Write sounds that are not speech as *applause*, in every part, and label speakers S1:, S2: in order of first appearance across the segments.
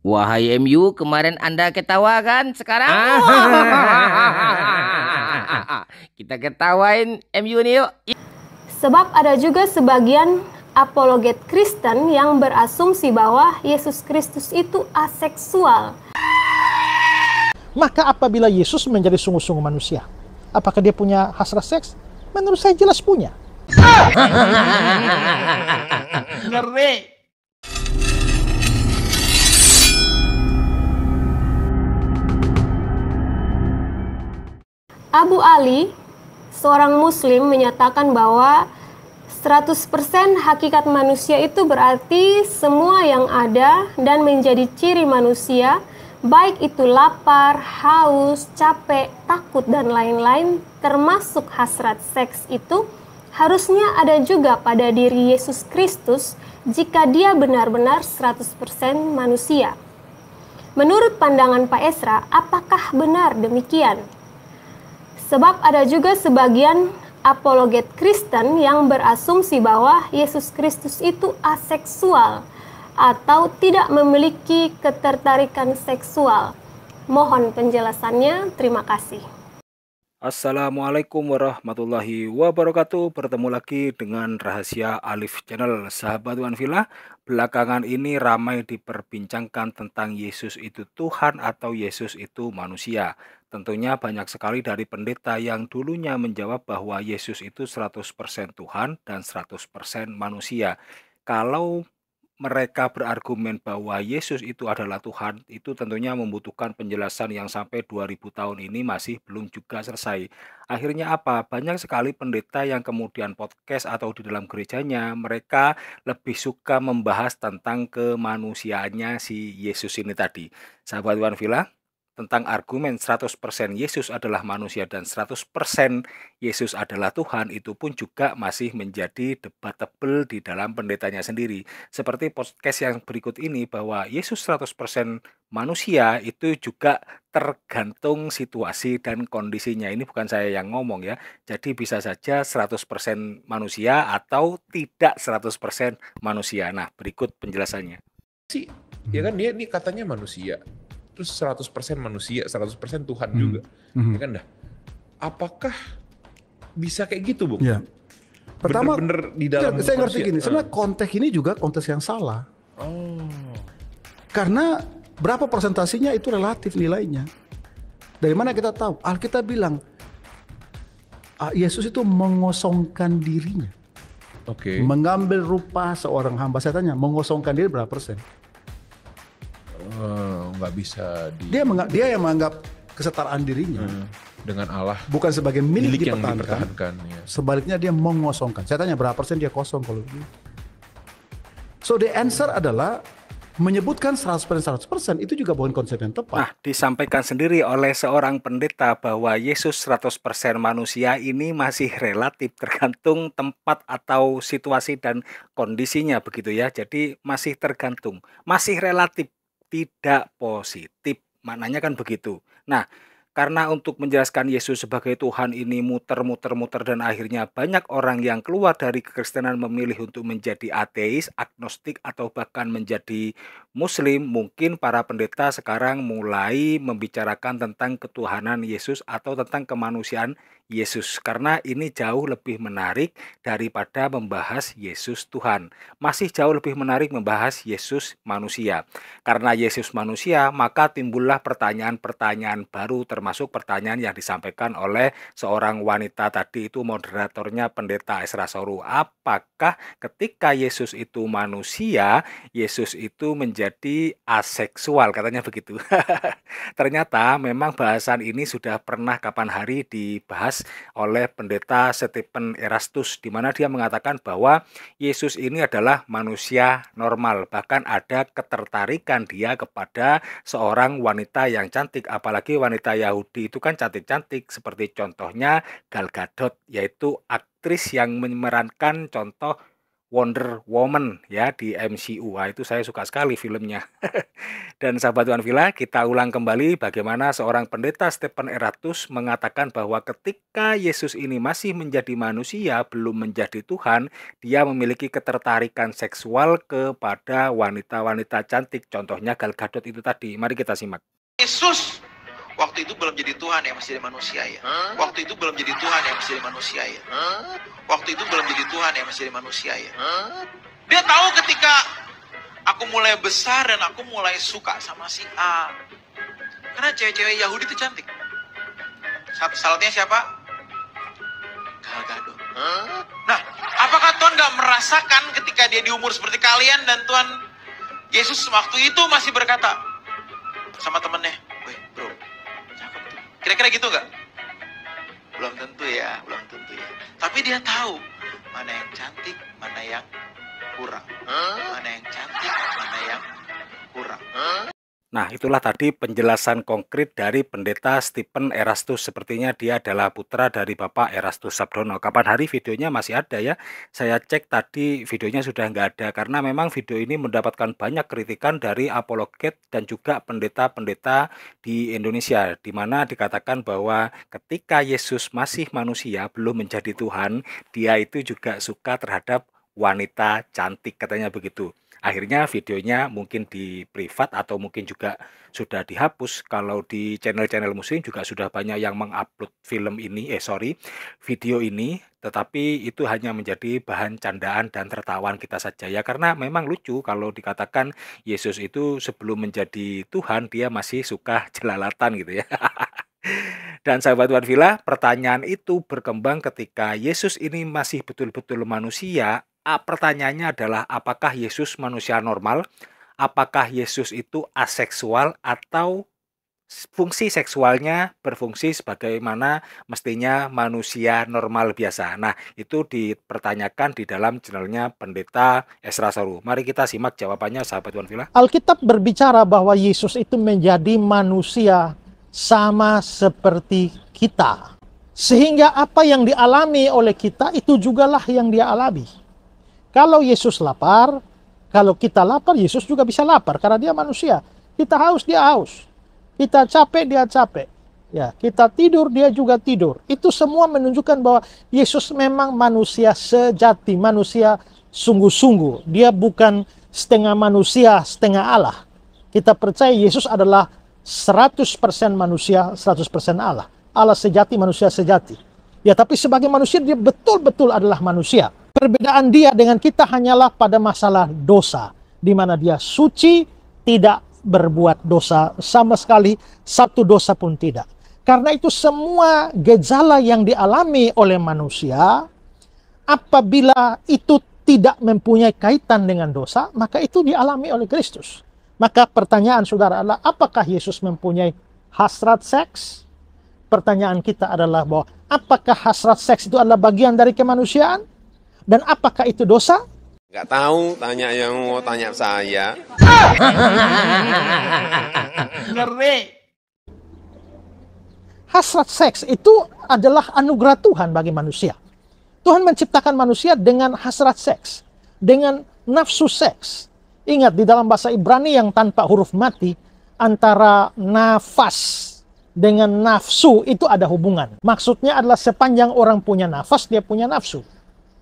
S1: Wahai MU, kemarin Anda ketawa kan? Sekarang ah. *laughs* kita ketawain MU nih yuk. Sebab ada juga sebagian apologet Kristen yang berasumsi bahwa Yesus Kristus itu aseksual.
S2: Maka apabila Yesus menjadi sungguh-sungguh manusia, apakah dia punya hasrat seks? Menurut saya jelas punya.
S1: Ngeri. Abu Ali, seorang muslim menyatakan bahwa 100% hakikat manusia itu berarti semua yang ada dan menjadi ciri manusia, baik itu lapar, haus, capek, takut dan lain-lain termasuk hasrat seks itu harusnya ada juga pada diri Yesus Kristus jika dia benar-benar 100% manusia. Menurut pandangan Pak Esra, apakah benar demikian? Sebab ada juga sebagian apologet Kristen yang berasumsi bahwa Yesus Kristus itu aseksual atau tidak memiliki ketertarikan seksual. Mohon penjelasannya. Terima kasih.
S3: Assalamualaikum warahmatullahi wabarakatuh Bertemu lagi dengan Rahasia Alif Channel Sahabat Tuhan Villa Belakangan ini ramai diperbincangkan tentang Yesus itu Tuhan atau Yesus itu manusia Tentunya banyak sekali dari pendeta yang dulunya menjawab bahwa Yesus itu 100% Tuhan dan 100% manusia Kalau mereka berargumen bahwa Yesus itu adalah Tuhan, itu tentunya membutuhkan penjelasan yang sampai 2000 tahun ini masih belum juga selesai. Akhirnya apa? Banyak sekali pendeta yang kemudian podcast atau di dalam gerejanya, mereka lebih suka membahas tentang kemanusiaannya si Yesus ini tadi. Sahabat Tuhan Villa, tentang argumen 100% Yesus adalah manusia dan 100% Yesus adalah Tuhan itu pun juga masih menjadi debatable di dalam pendetanya sendiri. Seperti podcast yang berikut ini bahwa Yesus 100% manusia itu juga tergantung situasi dan kondisinya. Ini bukan saya yang ngomong ya. Jadi bisa saja 100% manusia atau tidak 100% manusia. Nah, berikut penjelasannya. si ya kan dia
S2: ini katanya manusia itu 100% manusia, 100% Tuhan hmm. juga. Hmm. Ya kan dah. Apakah bisa kayak gitu, Bung? Ya. Pertama, bener, -bener di ya, dalam saya ngerti gini, uh. sebenarnya ah. konteks ini juga konteks yang salah. Oh. Karena berapa persentasinya itu relatif nilainya. Dari mana kita tahu? Alkitab bilang ah, Yesus itu mengosongkan dirinya. Oke. Okay. Mengambil rupa seorang hamba. Saya tanya, mengosongkan diri berapa persen? nggak bisa di... dia menganggap, dia yang menganggap kesetaraan dirinya hmm. dengan Allah bukan sebagai milik, milik dipertahankan, yang dipertahankan ya. sebaliknya dia mengosongkan saya tanya berapa persen dia kosong kalau ini so the answer adalah menyebutkan 100% 100% itu juga bukan konsep yang tepat. Nah,
S3: disampaikan sendiri oleh seorang pendeta bahwa Yesus 100% manusia ini masih relatif tergantung tempat atau situasi dan kondisinya begitu ya. Jadi masih tergantung, masih relatif tidak positif. Maknanya kan begitu. Nah, karena untuk menjelaskan Yesus sebagai Tuhan ini muter-muter-muter dan akhirnya banyak orang yang keluar dari kekristenan memilih untuk menjadi ateis, agnostik atau bahkan menjadi muslim, mungkin para pendeta sekarang mulai membicarakan tentang ketuhanan Yesus atau tentang kemanusiaan Yesus karena ini jauh lebih menarik daripada membahas Yesus Tuhan. Masih jauh lebih menarik membahas Yesus manusia. Karena Yesus manusia, maka timbullah pertanyaan-pertanyaan baru termasuk pertanyaan yang disampaikan oleh seorang wanita tadi itu moderatornya pendeta Esra Soru. Apakah ketika Yesus itu manusia, Yesus itu menjadi aseksual katanya begitu. *laughs* Ternyata memang bahasan ini sudah pernah kapan hari dibahas oleh pendeta Stephen Erastus di mana dia mengatakan bahwa Yesus ini adalah manusia normal bahkan ada ketertarikan dia kepada seorang wanita yang cantik apalagi wanita Yahudi itu kan cantik-cantik seperti contohnya Gal Gadot yaitu aktris yang memerankan contoh Wonder Woman ya di MCU. Wah, itu saya suka sekali filmnya. *laughs* Dan sahabat Tuan Villa, kita ulang kembali bagaimana seorang pendeta Stephen Eratus mengatakan bahwa ketika Yesus ini masih menjadi manusia, belum menjadi Tuhan, dia memiliki ketertarikan seksual kepada wanita-wanita cantik. Contohnya Gal Gadot itu tadi. Mari kita simak.
S2: Yesus Waktu itu belum jadi Tuhan yang masih jadi manusia ya. Waktu itu belum jadi Tuhan yang masih jadi manusia ya. Waktu itu belum jadi Tuhan yang masih jadi manusia ya. Dia tahu ketika aku mulai besar dan aku mulai suka sama si A. Karena cewek-cewek Yahudi itu cantik. Salatnya siapa? Gagado. Nah, apakah Tuhan gak merasakan ketika dia di umur seperti kalian dan Tuhan Yesus waktu itu masih berkata sama temennya, weh bro, Kira-kira gitu nggak? Belum tentu ya, belum tentu ya. Tapi dia tahu mana yang cantik, mana yang kurang. Mana yang cantik, mana yang kurang.
S3: Nah, itulah tadi penjelasan konkret dari pendeta Stephen Erastus. Sepertinya dia adalah putra dari Bapak Erastus Sabdono. Kapan hari videonya masih ada ya? Saya cek tadi videonya sudah nggak ada karena memang video ini mendapatkan banyak kritikan dari apologet dan juga pendeta-pendeta di Indonesia. Di mana dikatakan bahwa ketika Yesus masih manusia, belum menjadi Tuhan, dia itu juga suka terhadap wanita cantik katanya begitu akhirnya videonya mungkin di privat atau mungkin juga sudah dihapus kalau di channel-channel muslim juga sudah banyak yang mengupload film ini eh sorry video ini tetapi itu hanya menjadi bahan candaan dan tertawaan kita saja ya karena memang lucu kalau dikatakan Yesus itu sebelum menjadi Tuhan dia masih suka jelalatan gitu ya *laughs* Dan sahabat Wanvila, pertanyaan itu berkembang ketika Yesus ini masih betul-betul manusia pertanyaannya adalah apakah Yesus manusia normal? Apakah Yesus itu aseksual atau fungsi seksualnya berfungsi sebagaimana mestinya manusia normal biasa. Nah, itu dipertanyakan di dalam jurnalnya Pendeta Esra Saru. Mari kita simak jawabannya sahabat Tuan Villa.
S2: Alkitab berbicara bahwa Yesus itu menjadi manusia sama seperti kita. Sehingga apa yang dialami oleh kita itu jugalah yang dia alami. Kalau Yesus lapar, kalau kita lapar, Yesus juga bisa lapar karena dia manusia. Kita haus, dia haus. Kita capek, dia capek. Ya, kita tidur, dia juga tidur. Itu semua menunjukkan bahwa Yesus memang manusia sejati, manusia sungguh-sungguh. Dia bukan setengah manusia, setengah Allah. Kita percaya Yesus adalah 100% manusia, 100% Allah. Allah sejati, manusia sejati. Ya, tapi sebagai manusia dia betul-betul adalah manusia. Perbedaan dia dengan kita hanyalah pada masalah dosa, di mana dia suci, tidak berbuat dosa sama sekali, satu dosa pun tidak. Karena itu semua gejala yang dialami oleh manusia, apabila itu tidak mempunyai kaitan dengan dosa, maka itu dialami oleh Kristus. Maka pertanyaan saudara adalah, apakah Yesus mempunyai hasrat seks? Pertanyaan kita adalah bahwa apakah hasrat seks itu adalah bagian dari kemanusiaan? Dan apakah itu dosa?
S3: Gak tahu, tanya yang mau tanya saya.
S1: Ngeri.
S2: Hasrat seks itu adalah anugerah Tuhan bagi manusia. Tuhan menciptakan manusia dengan hasrat seks, dengan nafsu seks. Ingat di dalam bahasa Ibrani yang tanpa huruf mati, antara nafas dengan nafsu itu ada hubungan. Maksudnya adalah sepanjang orang punya nafas, dia punya nafsu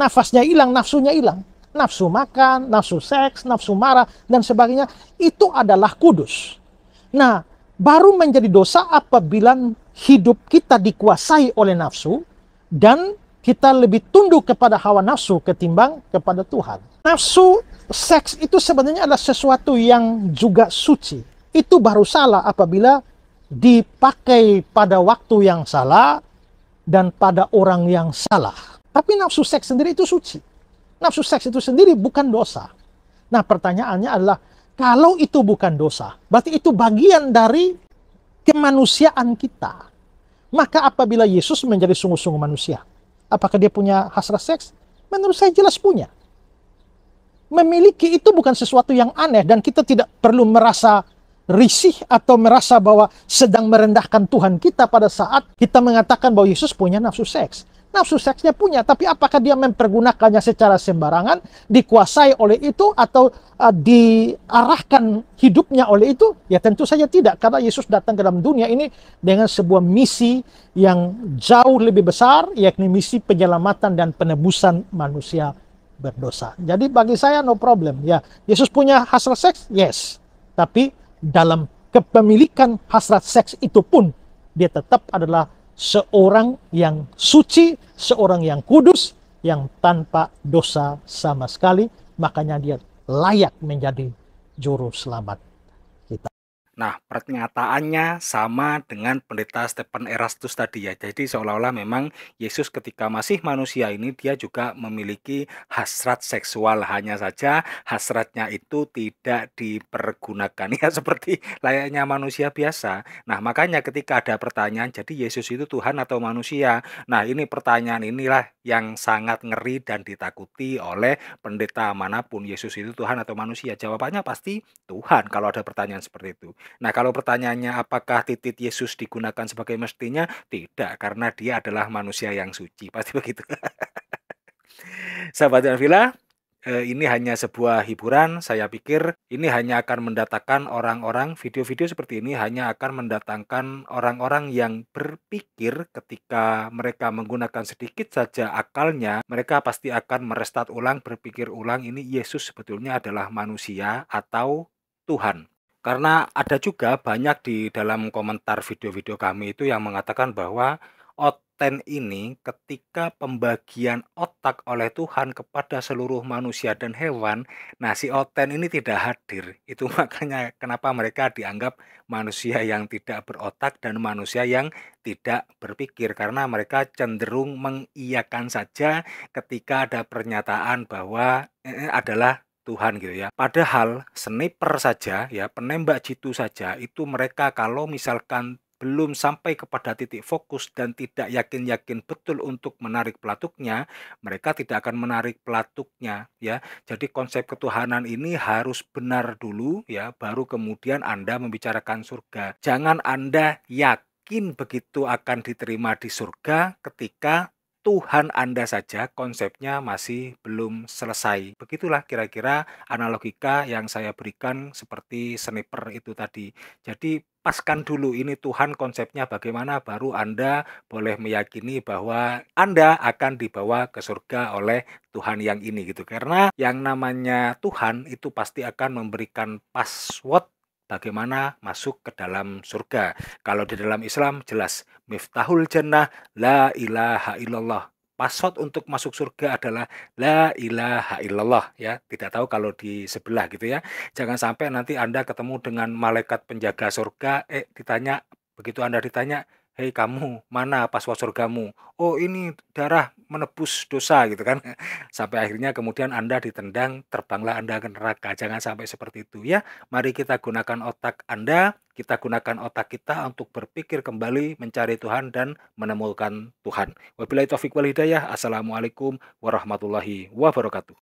S2: nafasnya hilang, nafsunya hilang. Nafsu makan, nafsu seks, nafsu marah, dan sebagainya. Itu adalah kudus. Nah, baru menjadi dosa apabila hidup kita dikuasai oleh nafsu dan kita lebih tunduk kepada hawa nafsu ketimbang kepada Tuhan. Nafsu seks itu sebenarnya adalah sesuatu yang juga suci. Itu baru salah apabila dipakai pada waktu yang salah dan pada orang yang salah. Tapi nafsu seks sendiri itu suci. Nafsu seks itu sendiri bukan dosa. Nah pertanyaannya adalah, kalau itu bukan dosa, berarti itu bagian dari kemanusiaan kita. Maka apabila Yesus menjadi sungguh-sungguh manusia, apakah dia punya hasrat seks? Menurut saya jelas punya. Memiliki itu bukan sesuatu yang aneh dan kita tidak perlu merasa risih atau merasa bahwa sedang merendahkan Tuhan kita pada saat kita mengatakan bahwa Yesus punya nafsu seks nafsu seksnya punya, tapi apakah dia mempergunakannya secara sembarangan, dikuasai oleh itu atau uh, diarahkan hidupnya oleh itu? Ya tentu saja tidak, karena Yesus datang ke dalam dunia ini dengan sebuah misi yang jauh lebih besar, yakni misi penyelamatan dan penebusan manusia berdosa. Jadi bagi saya no problem. Ya, Yesus punya hasrat seks? Yes. Tapi dalam kepemilikan hasrat seks itu pun dia tetap adalah seorang yang suci, seorang yang kudus, yang tanpa dosa sama sekali, makanya dia layak menjadi juru selamat.
S3: Nah, pernyataannya sama dengan pendeta Stephen Erastus tadi ya. Jadi seolah-olah memang Yesus ketika masih manusia ini dia juga memiliki hasrat seksual. Hanya saja hasratnya itu tidak dipergunakan *laughs* ya seperti layaknya manusia biasa. Nah, makanya ketika ada pertanyaan jadi Yesus itu Tuhan atau manusia. Nah, ini pertanyaan inilah yang sangat ngeri dan ditakuti oleh pendeta manapun Yesus itu Tuhan atau manusia. Jawabannya pasti Tuhan kalau ada pertanyaan seperti itu. Nah, kalau pertanyaannya apakah titik Yesus digunakan sebagai mestinya? Tidak, karena dia adalah manusia yang suci. *laughs* Pasti begitu. Sahabat dan vila eh, ini hanya sebuah hiburan. Saya pikir ini hanya akan mendatangkan orang-orang, video-video seperti ini hanya akan mendatangkan orang-orang yang berpikir ketika mereka menggunakan sedikit saja akalnya, mereka pasti akan merestat ulang, berpikir ulang ini Yesus sebetulnya adalah manusia atau Tuhan. Karena ada juga banyak di dalam komentar video-video kami itu yang mengatakan bahwa oten ini ketika pembagian otak oleh Tuhan kepada seluruh manusia dan hewan, nah si oten ini tidak hadir. *laughs* Itu makanya kenapa mereka dianggap manusia yang tidak berotak dan manusia yang tidak berpikir karena mereka cenderung mengiyakan saja ketika ada pernyataan bahwa eh, eh adalah Tuhan gitu ya. Padahal sniper saja ya, penembak jitu saja itu mereka kalau misalkan belum sampai kepada titik fokus dan tidak yakin-yakin betul untuk menarik pelatuknya, mereka tidak akan menarik pelatuknya ya. Jadi konsep ketuhanan ini harus benar dulu ya, baru kemudian Anda membicarakan surga. Jangan Anda yakin begitu akan diterima di surga ketika Tuhan Anda saja konsepnya masih belum selesai. Begitulah kira-kira analogika yang saya berikan seperti sniper itu tadi. Jadi paskan dulu ini Tuhan konsepnya bagaimana baru Anda boleh meyakini bahwa Anda akan dibawa ke surga oleh Tuhan yang ini gitu. Karena yang namanya Tuhan itu pasti akan memberikan password bagaimana masuk ke dalam surga. Kalau di dalam Islam jelas miftahul jannah la ilaha illallah. Password untuk masuk surga adalah la ilaha illallah ya. Tidak tahu kalau di sebelah gitu ya. Jangan sampai nanti Anda ketemu dengan malaikat penjaga surga eh ditanya begitu Anda ditanya Hei kamu, mana paswa surgamu? Oh ini darah menebus dosa gitu kan. *laughs* Sampai akhirnya kemudian Anda ditendang, terbanglah Anda ke neraka. Jangan sampai seperti itu ya. Mari kita gunakan otak Anda, kita gunakan otak kita untuk berpikir kembali, mencari Tuhan dan menemukan Tuhan. Wabillahi taufiq wal hidayah. Assalamualaikum warahmatullahi wabarakatuh.